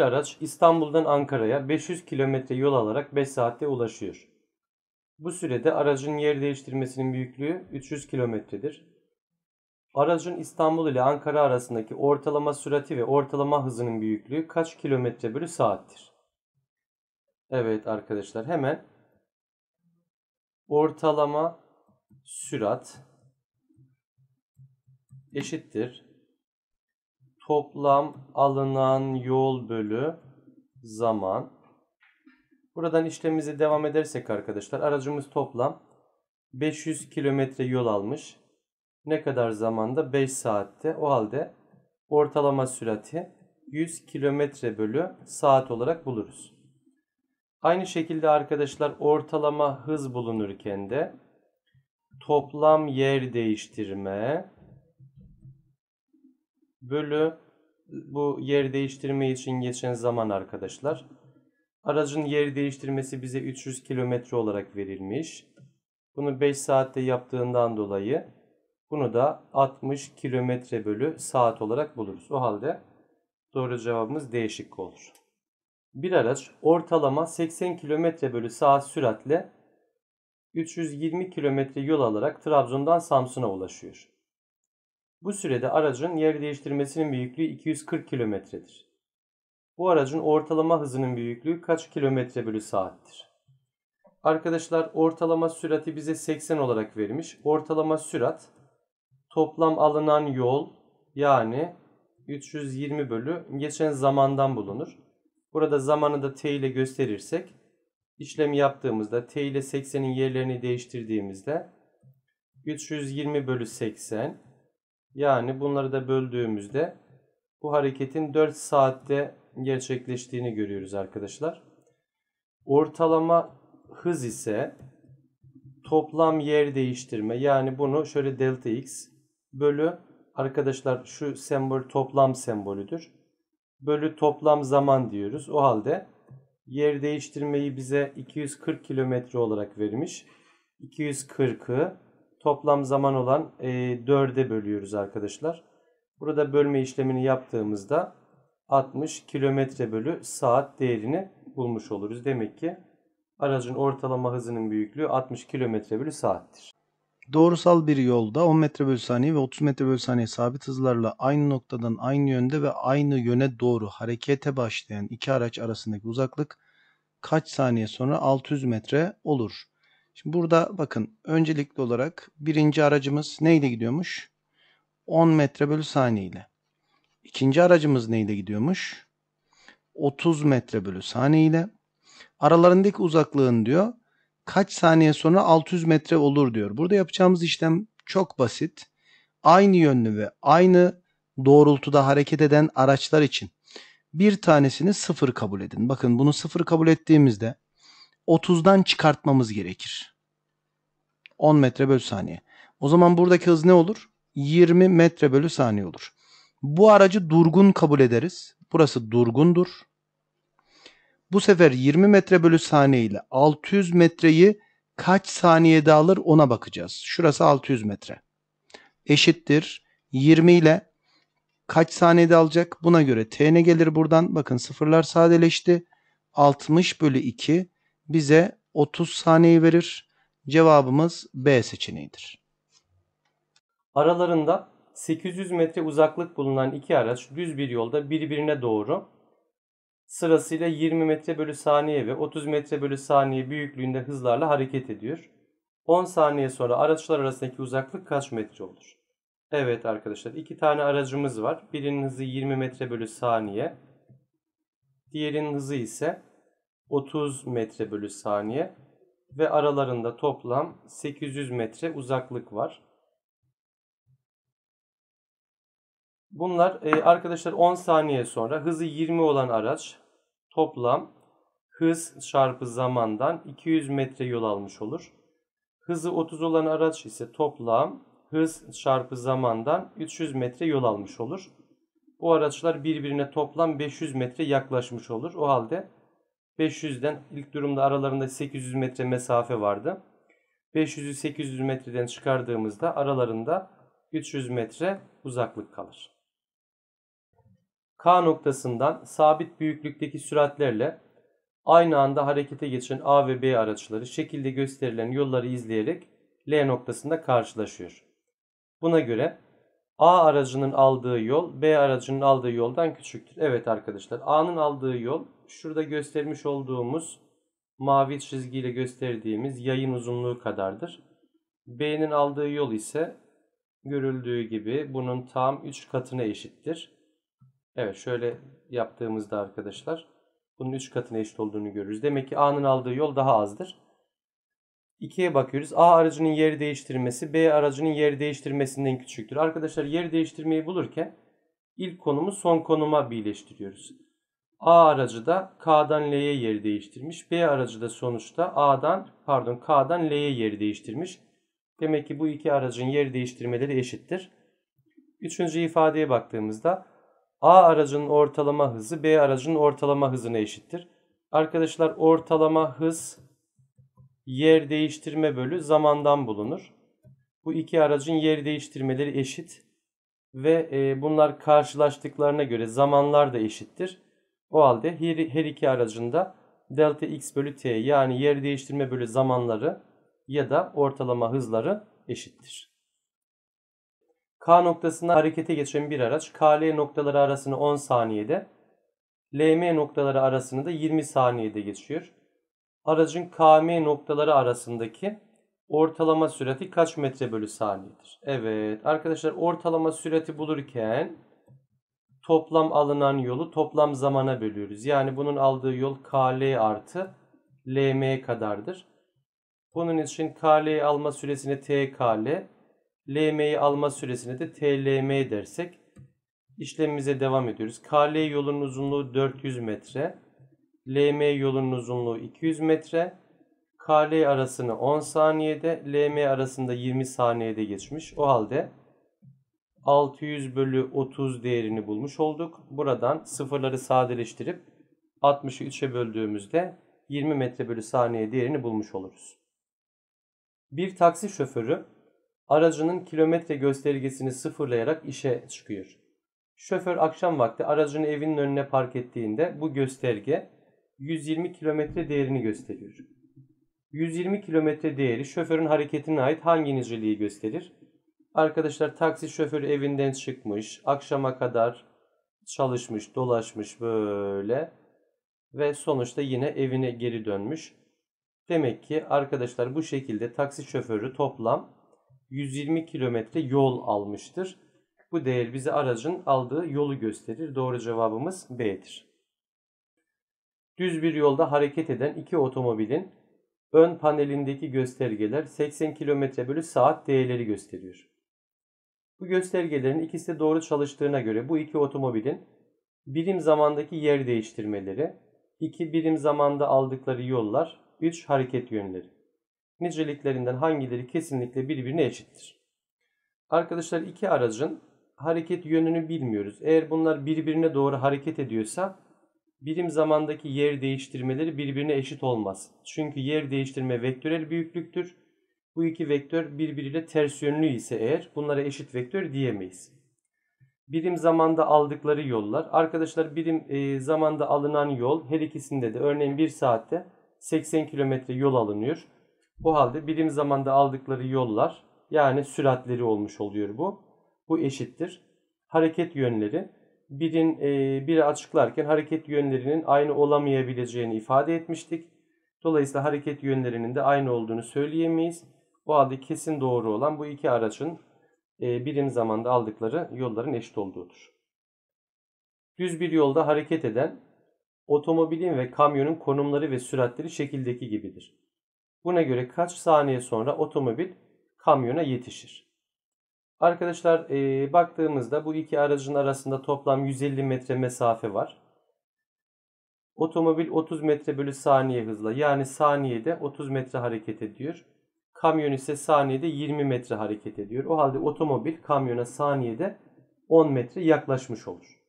araç İstanbul'dan Ankara'ya 500 kilometre yol alarak 5 saatte ulaşıyor. Bu sürede aracın yer değiştirmesinin büyüklüğü 300 kilometredir. Aracın İstanbul ile Ankara arasındaki ortalama sürati ve ortalama hızının büyüklüğü kaç kilometre bölü saattir? Evet arkadaşlar hemen ortalama sürat eşittir toplam alınan yol bölü zaman. Buradan işlemimize devam edersek arkadaşlar aracımız toplam 500 kilometre yol almış. Ne kadar zamanda? 5 saatte. O halde ortalama sürati 100 kilometre bölü saat olarak buluruz. Aynı şekilde arkadaşlar ortalama hız bulunurken de toplam yer değiştirme bölü bu yer değiştirme için geçen zaman arkadaşlar. Aracın yer değiştirmesi bize 300 kilometre olarak verilmiş. Bunu 5 saatte yaptığından dolayı bunu da 60 kilometre bölü saat olarak buluruz. O halde doğru cevabımız değişik olur. Bir araç ortalama 80 kilometre bölü saat süratle 320 kilometre yol alarak Trabzon'dan Samsun'a ulaşıyor. Bu sürede aracın yer değiştirmesinin büyüklüğü 240 kilometredir. Bu aracın ortalama hızının büyüklüğü kaç kilometre bölü saattir? Arkadaşlar ortalama sürati bize 80 olarak vermiş. Ortalama sürat toplam alınan yol yani 320 bölü geçen zamandan bulunur. Burada zamanı da t ile gösterirsek işlemi yaptığımızda t ile 80'in yerlerini değiştirdiğimizde 320 bölü 80 yani bunları da böldüğümüzde bu hareketin 4 saatte gerçekleştiğini görüyoruz arkadaşlar. Ortalama hız ise toplam yer değiştirme. Yani bunu şöyle delta x bölü arkadaşlar şu sembol toplam sembolüdür. Bölü toplam zaman diyoruz. O halde yer değiştirmeyi bize 240 kilometre olarak vermiş. 240'ı toplam zaman olan e, 4'e bölüyoruz arkadaşlar. Burada bölme işlemini yaptığımızda 60 kilometre bölü saat değerini bulmuş oluruz. Demek ki aracın ortalama hızının büyüklüğü 60 kilometre bölü saattir. Doğrusal bir yolda 10 metre bölü saniye ve 30 metre bölü saniye sabit hızlarla aynı noktadan aynı yönde ve aynı yöne doğru harekete başlayan iki araç arasındaki uzaklık kaç saniye sonra 600 metre olur? Şimdi burada bakın öncelikli olarak birinci aracımız neyle gidiyormuş? 10 metre bölü saniye ile. İkinci aracımız neyle gidiyormuş? 30 metre bölü saniye ile. Aralarındaki uzaklığın diyor kaç saniye sonra 600 metre olur diyor. Burada yapacağımız işlem çok basit. Aynı yönlü ve aynı doğrultuda hareket eden araçlar için bir tanesini sıfır kabul edin. Bakın bunu sıfır kabul ettiğimizde 30'dan çıkartmamız gerekir. 10 metre bölü saniye. O zaman buradaki hız ne olur? 20 metre bölü saniye olur. Bu aracı durgun kabul ederiz. Burası durgundur. Bu sefer 20 metre bölü saniye ile 600 metreyi kaç saniyede alır ona bakacağız. Şurası 600 metre. Eşittir 20 ile kaç saniyede alacak? Buna göre t ne gelir buradan? Bakın sıfırlar sadeleşti. 60 bölü 2 bize 30 saniye verir. Cevabımız B seçeneğidir. Aralarında 800 metre uzaklık bulunan iki araç düz bir yolda birbirine doğru sırasıyla 20 metre bölü saniye ve 30 metre bölü saniye büyüklüğünde hızlarla hareket ediyor. 10 saniye sonra araçlar arasındaki uzaklık kaç metre olur? Evet arkadaşlar iki tane aracımız var. Birinin hızı 20 metre bölü saniye. Diğerinin hızı ise 30 metre bölü saniye ve aralarında toplam 800 metre uzaklık var. Bunlar e, arkadaşlar 10 saniye sonra hızı 20 olan araç toplam hız çarpı zamandan 200 metre yol almış olur. Hızı 30 olan araç ise toplam hız çarpı zamandan 300 metre yol almış olur. Bu araçlar birbirine toplam 500 metre yaklaşmış olur. O halde 500'den ilk durumda aralarında 800 metre mesafe vardı. 500'ü 800 metreden çıkardığımızda aralarında 300 metre uzaklık kalır. K noktasından sabit büyüklükteki süratlerle aynı anda harekete geçen A ve B araçları şekilde gösterilen yolları izleyerek L noktasında karşılaşıyor. Buna göre A aracının aldığı yol B aracının aldığı yoldan küçüktür. Evet arkadaşlar A'nın aldığı yol şurada göstermiş olduğumuz mavi çizgiyle gösterdiğimiz yayın uzunluğu kadardır. B'nin aldığı yol ise görüldüğü gibi bunun tam 3 katına eşittir. Evet şöyle yaptığımızda arkadaşlar bunun 3 katına eşit olduğunu görürüz. Demek ki A'nın aldığı yol daha azdır. 2'ye bakıyoruz. A aracının yeri değiştirmesi B aracının yeri değiştirmesinden küçüktür. Arkadaşlar yeri değiştirmeyi bulurken ilk konumu son konuma birleştiriyoruz. A aracı da K'dan L'ye yeri değiştirmiş. B aracı da sonuçta A'dan pardon K'dan L'ye yeri değiştirmiş. Demek ki bu iki aracın yeri değiştirmeleri eşittir. Üçüncü ifadeye baktığımızda A aracının ortalama hızı B aracının ortalama hızına eşittir. Arkadaşlar ortalama hız yer değiştirme bölü zamandan bulunur. Bu iki aracın yer değiştirmeleri eşit ve e, bunlar karşılaştıklarına göre zamanlar da eşittir. O halde her, her iki aracın da delta x bölü t yani yer değiştirme bölü zamanları ya da ortalama hızları eşittir. K noktasından harekete geçen bir araç KL noktaları arasını 10 saniyede, LM noktaları arasını da 20 saniyede geçiyor aracın KM noktaları arasındaki ortalama sürati kaç metre bölü saniyedir? Evet arkadaşlar ortalama sürati bulurken toplam alınan yolu toplam zamana bölüyoruz. Yani bunun aldığı yol KL artı LM kadardır. Bunun için KL'yi alma süresini TKL, LM'yi alma süresini de TLM dersek işlemimize devam ediyoruz. KL yolunun uzunluğu 400 metre. LM yolunun uzunluğu 200 metre. KL arasını 10 saniyede, LM arasında 20 saniyede geçmiş. O halde 600 bölü 30 değerini bulmuş olduk. Buradan sıfırları sadeleştirip 60'ı 3'e böldüğümüzde 20 metre bölü saniye değerini bulmuş oluruz. Bir taksi şoförü aracının kilometre göstergesini sıfırlayarak işe çıkıyor. Şoför akşam vakti aracını evinin önüne park ettiğinde bu gösterge 120 kilometre değerini gösteriyor. 120 kilometre değeri şoförün hareketine ait hangi niceliği gösterir? Arkadaşlar taksi şoförü evinden çıkmış, akşama kadar çalışmış, dolaşmış böyle ve sonuçta yine evine geri dönmüş. Demek ki arkadaşlar bu şekilde taksi şoförü toplam 120 kilometre yol almıştır. Bu değer bize aracın aldığı yolu gösterir. Doğru cevabımız B'dir. Düz bir yolda hareket eden iki otomobilin ön panelindeki göstergeler 80 km bölü saat değerleri gösteriyor. Bu göstergelerin ikisi de doğru çalıştığına göre bu iki otomobilin birim zamandaki yer değiştirmeleri, iki birim zamanda aldıkları yollar, üç hareket yönleri. Niceliklerinden hangileri kesinlikle birbirine eşittir? Arkadaşlar iki aracın hareket yönünü bilmiyoruz. Eğer bunlar birbirine doğru hareket ediyorsa birim zamandaki yer değiştirmeleri birbirine eşit olmaz. Çünkü yer değiştirme vektörel büyüklüktür. Bu iki vektör birbiriyle ters yönlü ise eğer bunlara eşit vektör diyemeyiz. Birim zamanda aldıkları yollar. Arkadaşlar birim e, zamanda alınan yol her ikisinde de örneğin 1 saatte 80 kilometre yol alınıyor. O halde birim zamanda aldıkları yollar yani süratleri olmuş oluyor bu. Bu eşittir. Hareket yönleri birin e, biri açıklarken hareket yönlerinin aynı olamayabileceğini ifade etmiştik. Dolayısıyla hareket yönlerinin de aynı olduğunu söyleyemeyiz. Bu halde kesin doğru olan bu iki araçın e, birim zamanda aldıkları yolların eşit olduğudur. Düz bir yolda hareket eden otomobilin ve kamyonun konumları ve süratleri şekildeki gibidir. Buna göre kaç saniye sonra otomobil kamyona yetişir? Arkadaşlar e, baktığımızda bu iki aracın arasında toplam 150 metre mesafe var. Otomobil 30 metre bölü saniye hızla yani saniyede 30 metre hareket ediyor. Kamyon ise saniyede 20 metre hareket ediyor. O halde otomobil kamyona saniyede 10 metre yaklaşmış olur.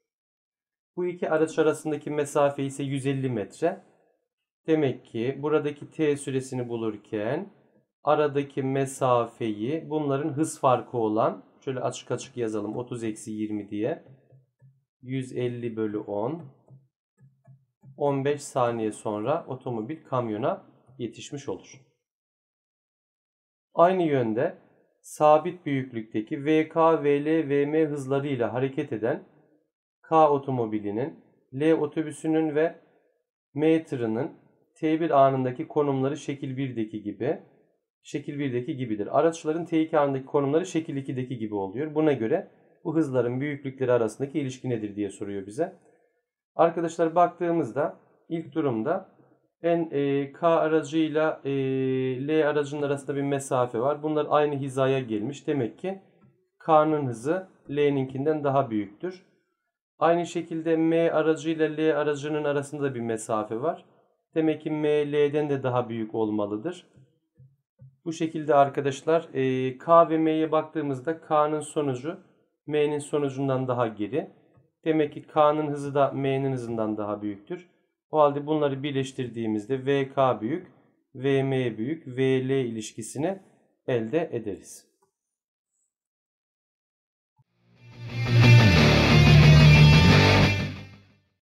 Bu iki araç arasındaki mesafe ise 150 metre. Demek ki buradaki t süresini bulurken aradaki mesafeyi bunların hız farkı olan şöyle açık açık yazalım 30 eksi 20 diye 150 bölü 10 15 saniye sonra otomobil kamyona yetişmiş olur. Aynı yönde sabit büyüklükteki VK, VL, VM hızlarıyla hareket eden K otomobilinin, L otobüsünün ve M tırının T1 anındaki konumları şekil 1'deki gibi şekil 1'deki gibidir. Araçların T2 ağındaki konumları şekil 2'deki gibi oluyor. Buna göre bu hızların büyüklükleri arasındaki ilişki nedir diye soruyor bize. Arkadaşlar baktığımızda ilk durumda en e, K aracıyla e, L aracının arasında bir mesafe var. Bunlar aynı hizaya gelmiş. Demek ki K'nın hızı L'ninkinden daha büyüktür. Aynı şekilde M aracıyla L aracının arasında bir mesafe var. Demek ki M L'den de daha büyük olmalıdır. Bu şekilde arkadaşlar e, K ve M'ye baktığımızda K'nın sonucu M'nin sonucundan daha geri. Demek ki K'nın hızı da M'nin hızından daha büyüktür. O halde bunları birleştirdiğimizde VK büyük, VM büyük, VL ilişkisini elde ederiz.